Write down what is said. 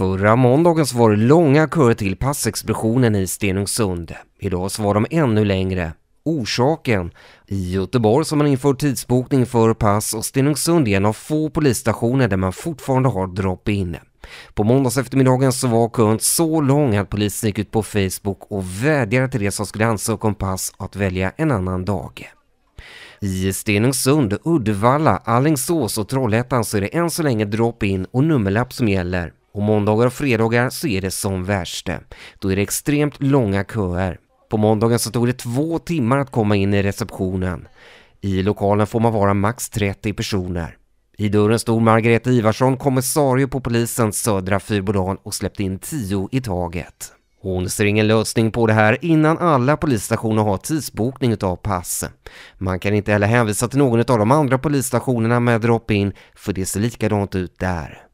Förra måndagen så var det långa köer till passexpeditionen i Stenungsund. Idag så var de ännu längre. Orsaken? I Göteborg så har man infört tidsbokning för pass och Stenungsund är en av få polisstationer där man fortfarande har drop-in. På måndagseftermiddagen så var kön så lång att polisen gick ut på Facebook och vädjade till de som skulle ansöka om pass att välja en annan dag. I Stenungsund, Uddevalla, Allingsås och Trollhättan så är det än så länge drop-in och nummerlapp som gäller. Och måndagar och fredagar så är det som värst. Då är det extremt långa köer. På måndagen så tog det två timmar att komma in i receptionen. I lokalen får man vara max 30 personer. I dörren stod Margareta Ivarsson, kommissarie på polisens södra Fyrbodal och släppte in tio i taget. Hon ser ingen lösning på det här innan alla polisstationer har tidsbokning utav pass. Man kan inte heller hänvisa till någon av de andra polisstationerna med drop-in för det ser likadant ut där.